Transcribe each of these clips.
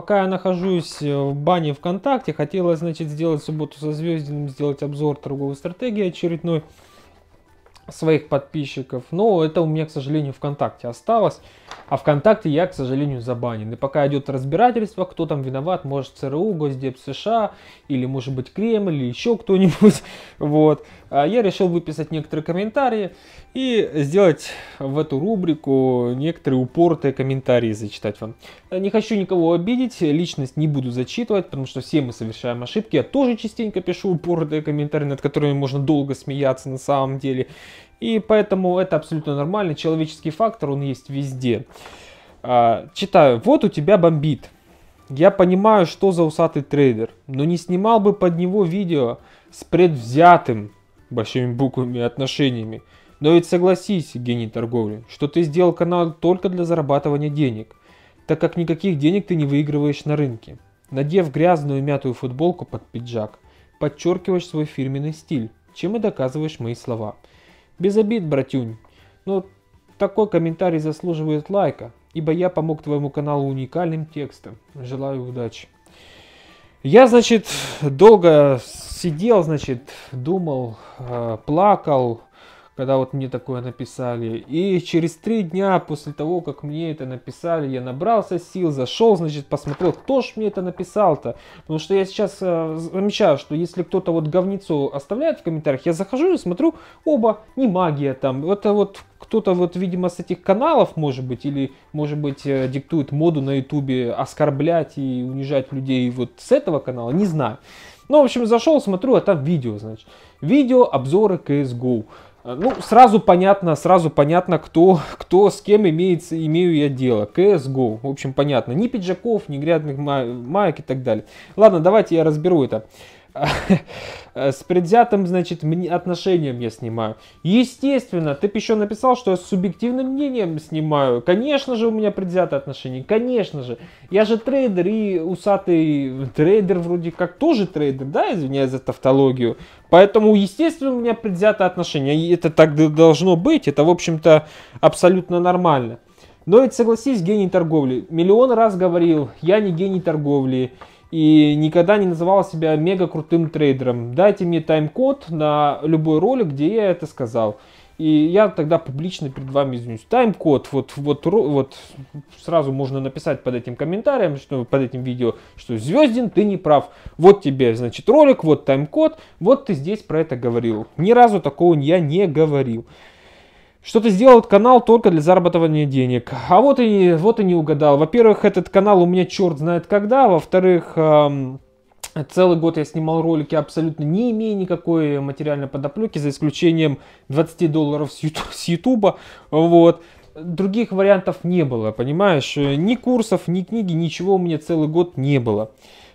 пока я нахожусь э, в бане ВКонтакте, хотелось значит, сделать субботу со Звездиным, сделать обзор торговой стратегии очередной своих подписчиков, но это у меня, к сожалению, ВКонтакте осталось, а ВКонтакте я, к сожалению, забанен. И пока идет разбирательство, кто там виноват, может ЦРУ, Госдеп США, или может быть Кремль, или еще кто-нибудь, вот. А, я решил выписать некоторые комментарии и сделать в эту рубрику некоторые упоротые комментарии зачитать вам. Э, не хочу никого обидеть, личность не буду зачитывать, потому что все мы совершаем ошибки. Я тоже частенько пишу упоротые комментарии, над которыми можно долго смеяться на самом деле. И поэтому это абсолютно нормально, человеческий фактор, он есть везде. А, читаю, вот у тебя бомбит. Я понимаю, что за усатый трейдер, но не снимал бы под него видео с предвзятым большими буквами отношениями. Но ведь согласись, гений торговли, что ты сделал канал только для зарабатывания денег, так как никаких денег ты не выигрываешь на рынке. Надев грязную мятую футболку под пиджак, подчеркиваешь свой фирменный стиль, чем и доказываешь мои слова. Без обид, братюнь, но такой комментарий заслуживает лайка, ибо я помог твоему каналу уникальным текстом. Желаю удачи. Я, значит, долго сидел, значит, думал, э, плакал, когда вот мне такое написали. И через три дня после того, как мне это написали, я набрался сил, зашел, значит, посмотрел, кто ж мне это написал-то. Потому что я сейчас э, замечаю, что если кто-то вот говницу оставляет в комментариях, я захожу и смотрю, оба, не магия там. Это вот кто-то вот, видимо, с этих каналов, может быть, или, может быть, э, диктует моду на ютубе оскорблять и унижать людей вот с этого канала, не знаю. Ну, в общем, зашел, смотрю, а там видео, значит. Видео, обзоры CSGO. Э, ну, сразу понятно, сразу понятно, кто, кто с кем имеется, имею я дело. CSGO, в общем, понятно. Ни пиджаков, ни грязных маек и так далее. Ладно, давайте я разберу это. с предвзятым, значит, отношением я снимаю. Естественно, ты еще написал, что я с субъективным мнением снимаю. Конечно же, у меня предвзятое отношения. конечно же. Я же трейдер и усатый трейдер вроде как тоже трейдер, да, извиняюсь за тавтологию. Поэтому, естественно, у меня предвзятое отношения. И это так должно быть, это, в общем-то, абсолютно нормально. Но ведь согласись, гений торговли. Миллион раз говорил, я не гений торговли, и никогда не называл себя мега крутым трейдером. Дайте мне тайм-код на любой ролик, где я это сказал. И я тогда публично перед вами извинюсь. Тайм-код, вот, вот, вот сразу можно написать под этим комментарием, что, под этим видео, что Звездин, ты не прав. Вот тебе, значит, ролик, вот тайм-код, вот ты здесь про это говорил. Ни разу такого я не говорил что ты сделал этот канал только для зарабатывания денег. А вот и, вот и не угадал. Во-первых, этот канал у меня черт знает когда. Во-вторых, эм, целый год я снимал ролики, абсолютно не имея никакой материальной подоплеки, за исключением 20 долларов с Ютуба. Вот других вариантов не было, понимаешь? Ни курсов, ни книги, ничего у меня целый год не было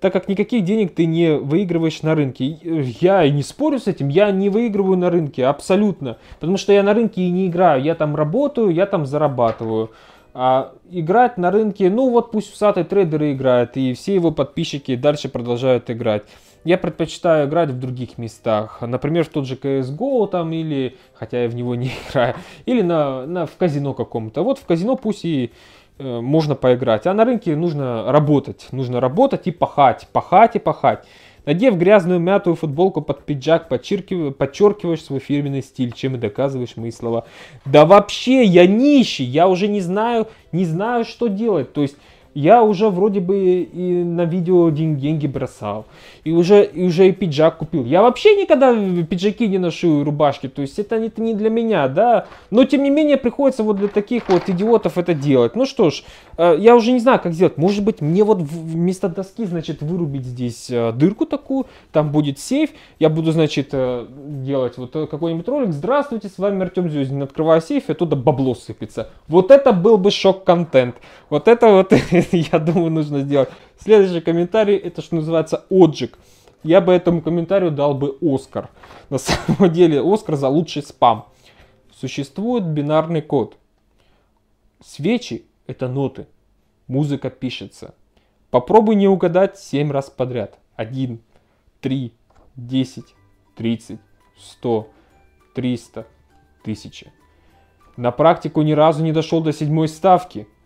так как никаких денег ты не выигрываешь на рынке. Э, я и не спорю с этим, я не выигрываю на рынке, абсолютно. Потому что я на рынке и не играю, я там работаю, я там зарабатываю. А играть на рынке, ну вот пусть усатый трейдеры играют, и все его подписчики дальше продолжают играть. Я предпочитаю играть в других местах, например, в тот же CSGO там, или, хотя я в него не играю, или на, на, в казино каком-то. Вот в казино пусть и Э, можно поиграть. А на рынке нужно работать, нужно работать и пахать, пахать и пахать. Надев грязную мятую футболку под пиджак, подчеркиваешь свой фирменный стиль, чем и доказываешь мои слова. Да вообще, я нищий, я уже не знаю, не знаю, что делать. То есть я уже вроде бы и на видео деньги бросал, и уже, и уже и пиджак купил. Я вообще никогда пиджаки не ношу и рубашки, то есть это, это не для меня, да. Но тем не менее приходится вот для таких вот идиотов это делать. Ну что ж, э, я уже не знаю, как сделать. Может быть мне вот вместо доски, значит, вырубить здесь э, дырку такую, там будет сейф, я буду, значит, э, делать вот какой-нибудь ролик. Здравствуйте, с вами Артем Зюзин, открываю сейф, и оттуда бабло сыпется. Вот это был бы шок-контент. Вот это вот я думаю, нужно сделать. Следующий комментарий, это что называется отжиг. Я бы этому комментарию дал бы Оскар. На самом деле, Оскар за лучший спам. Существует бинарный код. Свечи – это ноты. Музыка пишется. Попробуй не угадать 7 раз подряд. 1, 3, 10, 30, 100, 300, 1000. На практику ни разу не дошел до седьмой ставки –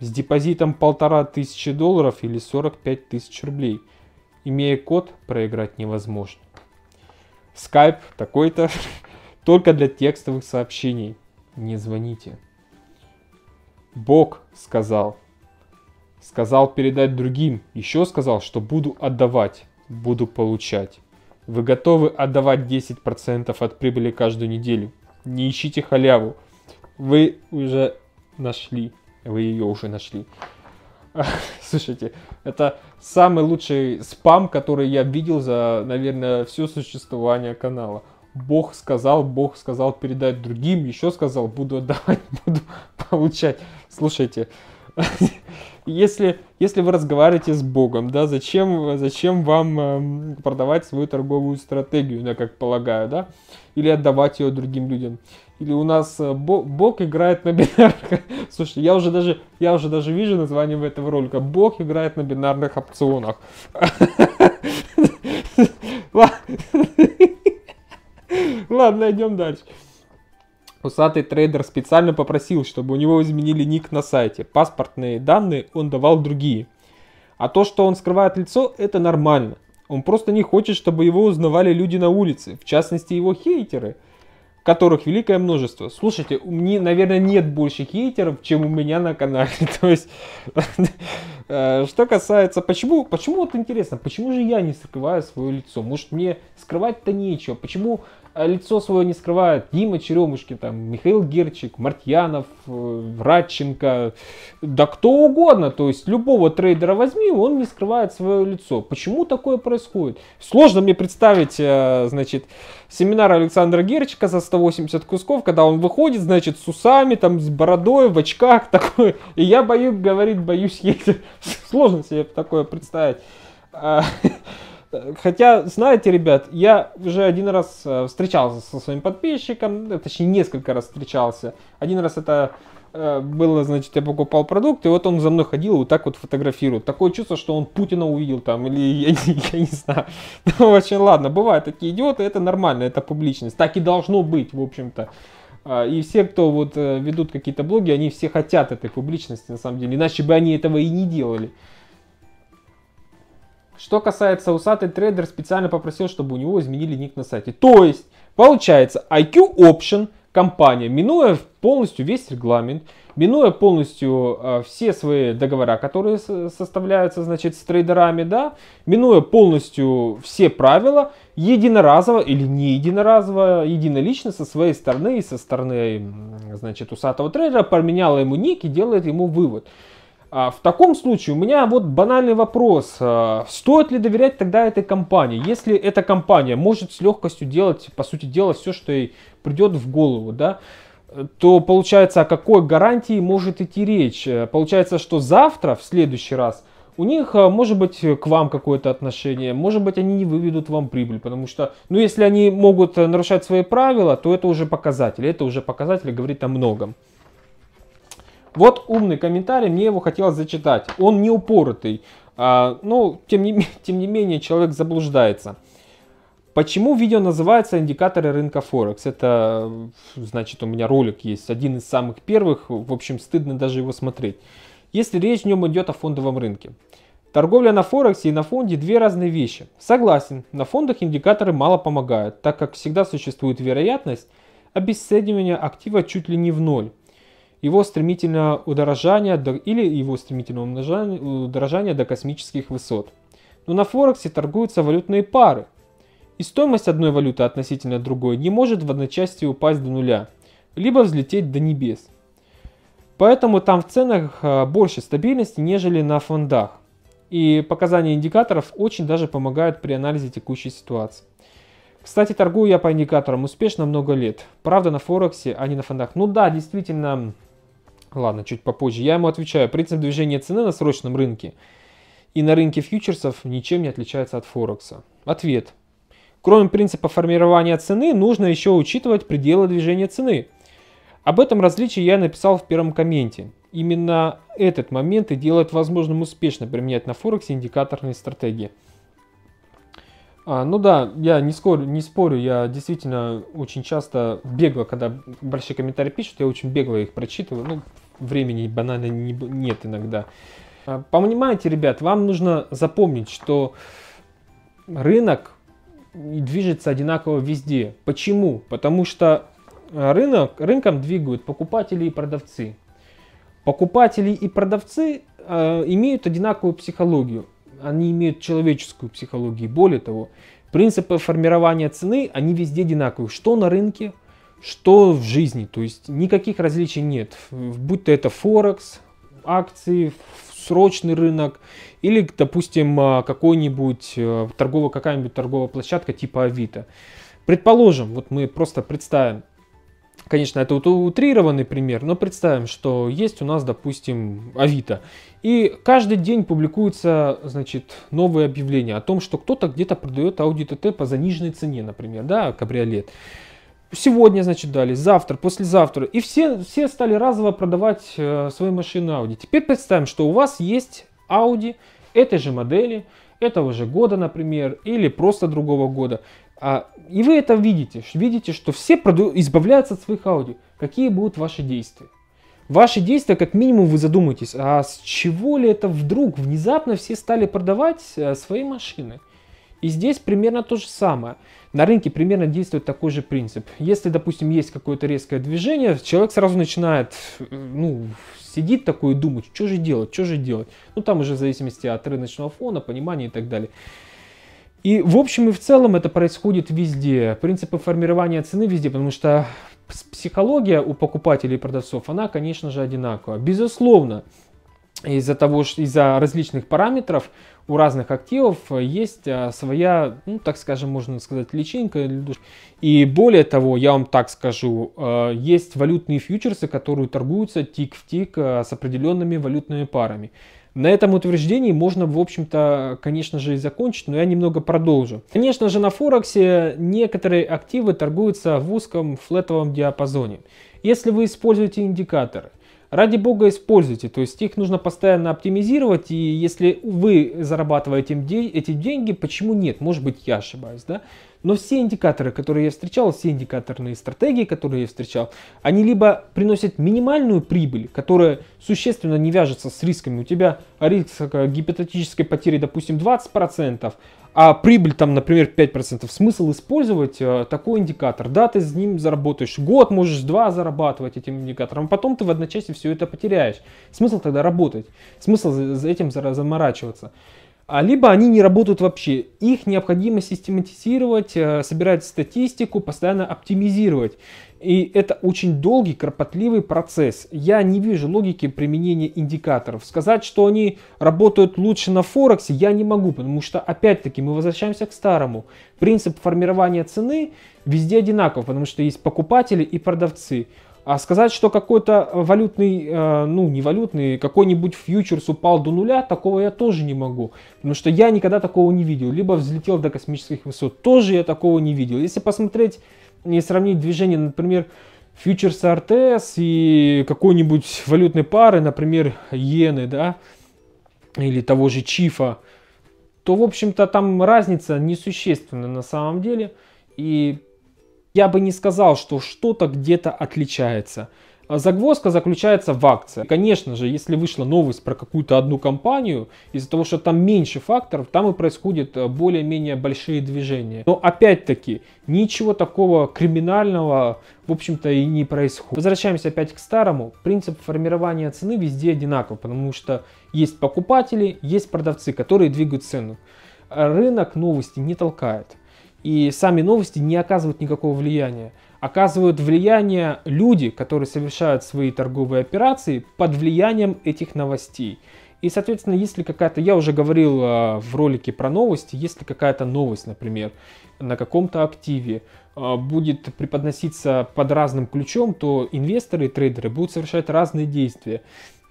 с депозитом полтора тысячи долларов или 45 тысяч рублей. Имея код, проиграть невозможно. Скайп такой-то только для текстовых сообщений. Не звоните. Бог сказал. Сказал передать другим. Еще сказал, что буду отдавать, буду получать. Вы готовы отдавать 10% от прибыли каждую неделю? Не ищите халяву. Вы уже нашли. Вы ее уже нашли. Слушайте, это самый лучший спам, который я видел за, наверное, все существование канала. Бог сказал, Бог сказал передать другим, еще сказал, буду отдавать, буду получать. Слушайте, если, если вы разговариваете с Богом, да, зачем, зачем вам эм, продавать свою торговую стратегию, я как полагаю, да, или отдавать ее другим людям. Или у нас э, Бог играет на бинарных... Слушай, я уже даже, я уже даже вижу название этого ролика. Бог играет на бинарных опционах. Ладно, идем дальше. Усатый трейдер специально попросил, чтобы у него изменили ник на сайте. Паспортные данные он давал другие. А то, что он скрывает лицо, это нормально. Он просто не хочет, чтобы его узнавали люди на улице, в частности его хейтеры, которых великое множество. Слушайте, у меня, наверное, нет больше хейтеров, чем у меня на канале. То есть, э, что касается, почему, почему вот интересно, почему же я не скрываю свое лицо? Может мне скрывать-то нечего? Почему а лицо свое не скрывает. Дима Черемушкин, там, Михаил Герчик, Мартьянов, э, Радченко, да кто угодно. То есть любого трейдера возьми, он не скрывает свое лицо. Почему такое происходит? Сложно мне представить, э, значит, семинар Александра Герчика за 180 кусков, когда он выходит, значит, с усами, там, с бородой, в очках, такой. И я боюсь, говорит, боюсь, если сложно себе такое представить. А, Хотя, знаете, ребят, я уже один раз э, встречался со своим подписчиком, э, точнее, несколько раз встречался. Один раз это э, было, значит, я покупал продукт, и вот он за мной ходил вот так вот фотографирует. Такое чувство, что он Путина увидел там, или я, не, я не знаю. Ну, очень ладно, бывают такие идиоты, это нормально, это публичность. Так и должно быть, в общем-то. А, и все, кто вот ведут какие-то блоги, они все хотят этой публичности, на самом деле. Иначе бы они этого и не делали. Что касается усатый трейдер, специально попросил, чтобы у него изменили ник на сайте. То есть, получается, IQ Option компания, минуя полностью весь регламент, минуя полностью э, все свои договора, которые составляются, значит, с трейдерами, да, минуя полностью все правила, единоразово или не единоразово, единолично со своей стороны и со стороны, значит, усатого трейдера поменяла ему ник и делает ему вывод. А в таком случае у меня вот банальный вопрос. А, стоит ли доверять тогда этой компании, если эта компания может с легкостью делать, по сути дела, все, что ей придет в голову, да? то получается, о какой гарантии может идти речь? Э, получается, что завтра, в следующий раз, у них э, может быть к вам какое-то отношение, может быть они не выведут вам прибыль, потому что, ну если они могут э, нарушать свои правила, то это уже показатель, это уже показатель говорит о многом. Вот умный комментарий, мне его хотелось зачитать. Он не упоротый, а, но тем не, тем не менее человек заблуждается. Почему видео называется «Индикаторы рынка Форекс»? Это, э, значит, у меня ролик есть, один из самых первых, в общем, стыдно даже его смотреть. Если речь в нем идет о фондовом рынке. Торговля на Форексе и на фонде – две разные вещи. Согласен, на фондах индикаторы мало помогают, так как всегда существует вероятность обесценивания актива чуть ли не в ноль его стремительного удорожания до, или его стремительного умножания, удорожания до космических высот. Но на Форексе торгуются валютные пары, и стоимость одной валюты относительно другой не может в одночасье упасть до нуля, либо взлететь до небес. Поэтому там в ценах а, больше стабильности, нежели на фондах. И показания индикаторов очень даже помогают при анализе текущей ситуации. Кстати, торгую я по индикаторам успешно много лет. Правда, на Форексе, а не на фондах. Ну да, действительно, Ладно, чуть попозже. Я ему отвечаю, принцип движения цены на срочном рынке и на рынке фьючерсов ничем не отличается от Форекса. Ответ. Кроме принципа формирования цены, нужно еще учитывать пределы движения цены. Об этом различии я написал в первом комменте. Именно этот момент и делает возможным успешно применять на Форексе индикаторные стратегии. А, ну да, я не, скор, не спорю, я действительно очень часто бегло, когда большие комментарии пишут, я очень бегло их прочитываю, ну, времени банально не, нет иногда. А, понимаете, ребят, вам нужно запомнить, что рынок движется одинаково везде. Почему? Потому что рынок, рынком двигают покупатели и продавцы. Покупатели и продавцы э, имеют одинаковую психологию они имеют человеческую психологию. Более того, принципы формирования цены, они везде одинаковые. Что на рынке, что в жизни. То есть никаких различий нет. Будь то это Форекс, акции, срочный рынок или, допустим, а, какой-нибудь э, торговая, какая-нибудь торговая площадка типа Авито. Предположим, вот мы просто представим, Конечно, это утрированный пример, но представим, что есть у нас, допустим, Авито. И каждый день публикуются, значит, новые объявления о том, что кто-то где-то продает Audi TT по заниженной цене, например, да, кабриолет. Сегодня, значит, дали, завтра, послезавтра. И все, все стали разово продавать э, свои машины Audi. Теперь представим, что у вас есть Audi этой же модели, этого же года, например, или просто другого года. А, и вы это видите, видите, что все избавляются от своих аудио. Какие будут ваши действия? Ваши действия, как минимум, вы задумаетесь, а с чего ли это вдруг внезапно все стали продавать э, свои машины? И здесь примерно то же самое. На рынке примерно действует такой же принцип. Если, допустим, есть какое-то резкое движение, человек сразу начинает, ну, сидит такой и думать, что же делать, что же делать. Ну, там уже в зависимости от рыночного фона, понимания и так далее. И в общем и в целом это происходит везде. Принципы формирования цены везде, потому что психология у покупателей и продавцов, она, конечно же, одинакова. Безусловно, из-за того, что из-за различных параметров у разных активов э, есть э, своя, ну, так скажем, можно сказать, личинка. И более того, я вам так скажу, э, есть валютные фьючерсы, которые торгуются тик в тик с определенными валютными парами. На этом утверждении можно, в общем-то, конечно же, и закончить, но я немного продолжу. Конечно же, на Форексе некоторые активы торгуются в узком флетовом диапазоне. Если вы используете индикаторы, ради бога используйте. То есть их нужно постоянно оптимизировать, и если вы зарабатываете эти деньги, почему нет? Может быть, я ошибаюсь, да? Но все индикаторы, которые я встречал, все индикаторные стратегии, которые я встречал, они либо приносят минимальную прибыль, которая существенно не вяжется с рисками. У тебя риск гипотетической потери, допустим, 20%, а прибыль там, например, 5%. Смысл использовать э, такой индикатор. Да, ты с ним заработаешь год, можешь два зарабатывать этим индикатором, а потом ты в одночасье все это потеряешь. Смысл тогда работать? Смысл за этим заморачиваться? а либо они не работают вообще. Их необходимо систематизировать, э, собирать статистику, постоянно оптимизировать. И это очень долгий, кропотливый процесс. Я не вижу логики применения индикаторов. Сказать, что они работают лучше на Форексе, я не могу, потому что, опять-таки, мы возвращаемся к старому. Принцип формирования цены везде одинаков, потому что есть покупатели и продавцы. А сказать, что какой-то э, валютный, э, ну не валютный, какой-нибудь фьючерс упал до нуля, такого я тоже не могу. Потому что я никогда такого не видел. Либо взлетел до космических высот, тоже я такого не видел. Если посмотреть и сравнить движение, например, фьючерса РТС и какой-нибудь валютной пары, например, иены, да, или того же чифа, то, в общем-то, там разница несущественна на самом деле. И я бы не сказал, что что-то где-то отличается. А загвоздка заключается в акции. Конечно же, если вышла новость про какую-то одну компанию, из-за того, что там меньше факторов, там и происходят э, более-менее большие движения. Но опять-таки, ничего такого криминального, в общем-то, и не происходит. Возвращаемся опять к старому. Принцип формирования цены везде одинаков, потому что есть покупатели, есть продавцы, которые двигают цену. Рынок новости не толкает и сами новости не оказывают никакого влияния. Оказывают влияние люди, которые совершают свои торговые операции под влиянием этих новостей. И, соответственно, если какая-то, я уже говорил а, в ролике про новости, если какая-то новость, например, на каком-то активе а, будет преподноситься под разным ключом, то инвесторы и трейдеры будут совершать разные действия.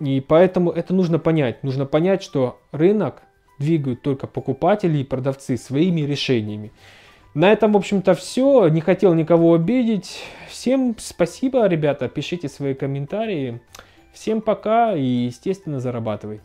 И поэтому это нужно понять. Нужно понять, что рынок двигают только покупатели и продавцы своими решениями. На этом, в общем-то, все. Не хотел никого обидеть. Всем спасибо, ребята. Пишите свои комментарии. Всем пока и, естественно, зарабатывайте.